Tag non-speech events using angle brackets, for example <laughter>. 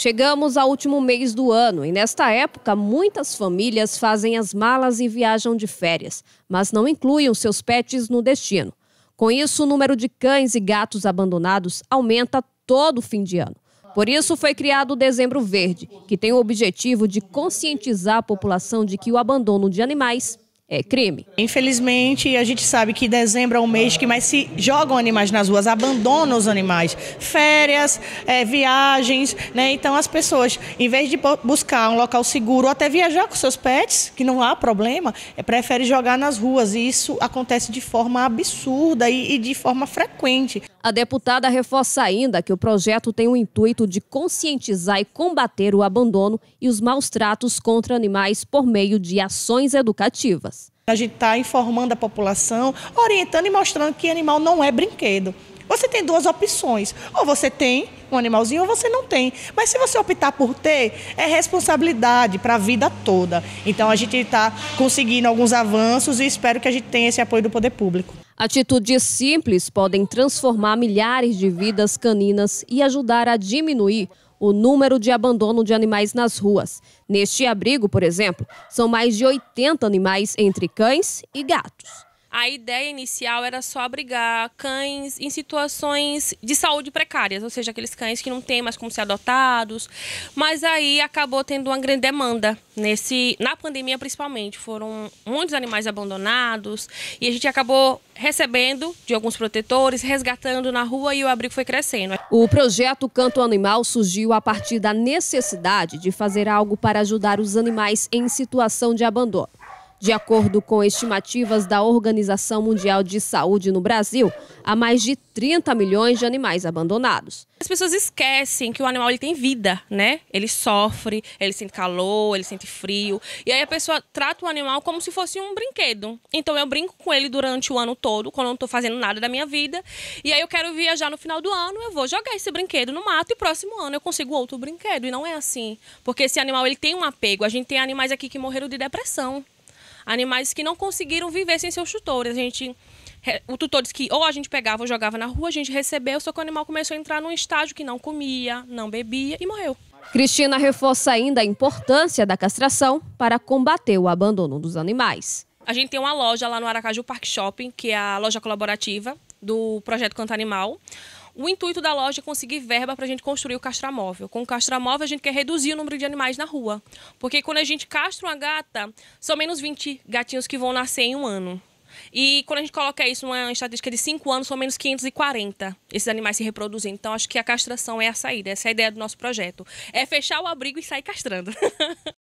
Chegamos ao último mês do ano e, nesta época, muitas famílias fazem as malas e viajam de férias, mas não incluem os seus pets no destino. Com isso, o número de cães e gatos abandonados aumenta todo fim de ano. Por isso, foi criado o Dezembro Verde, que tem o objetivo de conscientizar a população de que o abandono de animais é, crime. Infelizmente, a gente sabe que dezembro é o mês que mais se jogam animais nas ruas, abandonam os animais. Férias, é, viagens, né? Então as pessoas, em vez de buscar um local seguro ou até viajar com seus pets, que não há problema, é, prefere jogar nas ruas. E isso acontece de forma absurda e, e de forma frequente. A deputada reforça ainda que o projeto tem o intuito de conscientizar e combater o abandono e os maus tratos contra animais por meio de ações educativas pessoas. A gente está informando a população, orientando e mostrando que animal não é brinquedo. Você tem duas opções. Ou você tem um animalzinho ou você não tem. Mas se você optar por ter, é responsabilidade para a vida toda. Então a gente está conseguindo alguns avanços e espero que a gente tenha esse apoio do poder público. Atitudes simples podem transformar milhares de vidas caninas e ajudar a diminuir o número de abandono de animais nas ruas. Neste abrigo, por exemplo, são mais de 80 animais entre cães e gatos. A ideia inicial era só abrigar cães em situações de saúde precárias, ou seja, aqueles cães que não têm mais como ser adotados. Mas aí acabou tendo uma grande demanda nesse, na pandemia principalmente, foram muitos animais abandonados e a gente acabou recebendo de alguns protetores, resgatando na rua e o abrigo foi crescendo. O projeto Canto Animal surgiu a partir da necessidade de fazer algo para ajudar os animais em situação de abandono. De acordo com estimativas da Organização Mundial de Saúde no Brasil, há mais de 30 milhões de animais abandonados. As pessoas esquecem que o animal ele tem vida, né? Ele sofre, ele sente calor, ele sente frio. E aí a pessoa trata o animal como se fosse um brinquedo. Então eu brinco com ele durante o ano todo, quando eu não estou fazendo nada da minha vida. E aí eu quero viajar no final do ano, eu vou jogar esse brinquedo no mato e próximo ano eu consigo outro brinquedo. E não é assim. Porque esse animal ele tem um apego. A gente tem animais aqui que morreram de depressão animais que não conseguiram viver sem seus tutores. A gente o tutor disse que ou a gente pegava ou jogava na rua, a gente recebeu, só que o animal começou a entrar num estágio que não comia, não bebia e morreu. Cristina reforça ainda a importância da castração para combater o abandono dos animais. A gente tem uma loja lá no Aracaju Park Shopping, que é a loja colaborativa do projeto Canto Animal, o intuito da loja é conseguir verba para a gente construir o castramóvel. Com o castramóvel, a gente quer reduzir o número de animais na rua. Porque quando a gente castra uma gata, são menos 20 gatinhos que vão nascer em um ano. E quando a gente coloca isso numa estatística de 5 anos, são menos 540 esses animais se reproduzindo. Então, acho que a castração é a saída, essa é a ideia do nosso projeto. É fechar o abrigo e sair castrando. <laughs>